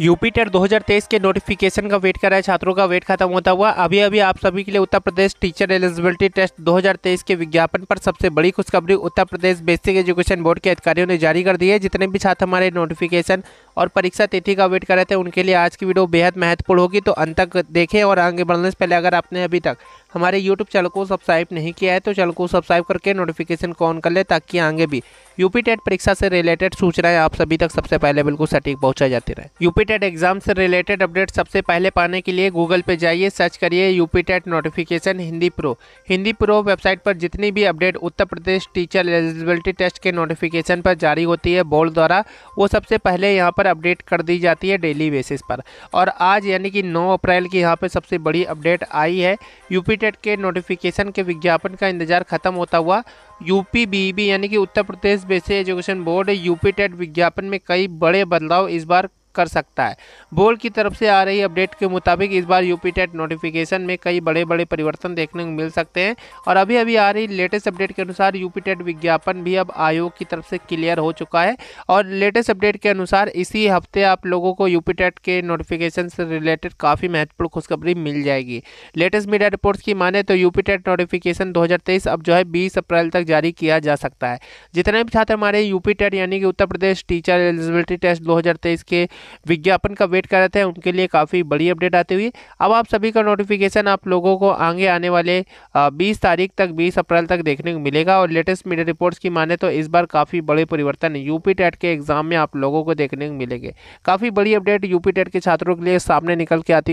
UP TET 2023 के notification का wait कर रहे छात्रों का वेट खत्म होता हुआ अभी अभी आप सभी के लिए Uttar Pradesh teacher eligibility test 2023 के विज्ञापन पर सबसे बड़ी खुशखबरी Uttar Pradesh basic education board के अधिकारियों ने जारी कर दी है जितने भी छात्र हमारे नोटिफिकेशन और परीक्षा तिथि का वेट कर रहे थे उनके लिए आज की वीडियो बेहद महत्वपूर्ण होगी तो अंत तक देखें और आगे बढ़ने से पहले अगर आपने अभी तक हमारे यूट्यूब चैनल को सब्सक्राइब नहीं किया है तो चैनल को सब्सक्राइब करके नोटिफिकेशन को ऑन कर ले ताकि आगे भी यूपी टेट परीक्षा से रिलेटेड सूचनाएं आप सभी तक सबसे पहले बिल्कुल सटीक पहुंचा जाती रहे यूपी टेट एग्जाम से रिलेटेड अपडेट सबसे पहले पाने के लिए गूगल पे जाइए सर्च करिए UP TET notification Hindi pro Hindi pro website पर जितनी भी update Uttar Pradesh teacher eligibility test के नोटिफिकेशन पर जारी होती है बोर्ड द्वारा वो सबसे पहले यहाँ पर पर अपडेट कर दी जाती है डेली बेसिस पर और आज यानी कि 9 अप्रैल की यहाँ पे सबसे बड़ी अपडेट आई है यूपी टेट के नोटिफिकेशन के विज्ञापन का इंतजार खत्म होता हुआ यूपी बीबी यानी कि Uttar Pradesh basic education board UP TET विज्ञापन में कई बड़े बदलाव इस बार कर सकता है बोर्ड की तरफ से आ रही अपडेट के मुताबिक इस बार यूपी टेट नोटिफिकेशन में कई बड़े बड़े परिवर्तन देखने को मिल सकते हैं और अभी अभी आ रही लेटेस्ट अपडेट के अनुसार यूपी टेट विज्ञापन भी अब आयोग की तरफ से क्लियर हो चुका है और लेटेस्ट अपडेट के अनुसार इसी हफ्ते आप लोगों को यूपी टेट के नोटिफिकेशन से रिलेटेड काफ़ी महत्वपूर्ण खुशखबरी मिल जाएगी लेटेस्ट मीडिया रिपोर्ट्स की माने तो यूपी टेट नोटिफिकेशन दो अब जो है बीस अप्रैल तक जारी किया जा सकता है जितने भी छात्र हमारे यूपी टेट यानी कि Uttar Pradesh teacher eligibility test दो के विज्ञापन का वेट कर रहे थे उनके लिए काफ़ी बड़ी अपडेट आती हुई अब आप सभी का नोटिफिकेशन आप लोगों को आगे आने वाले बीस तारीख तक बीस अप्रैल तक देखने को मिलेगा और लेटेस्ट मीडिया रिपोर्ट्स की माने तो इस बार काफ़ी बड़े परिवर्तन यूपी टेट के एग्जाम में आप लोगों को देखने को मिलेंगे काफ़ी बड़ी अपडेट यूपी टेट के छात्रों के लिए सामने निकल के आती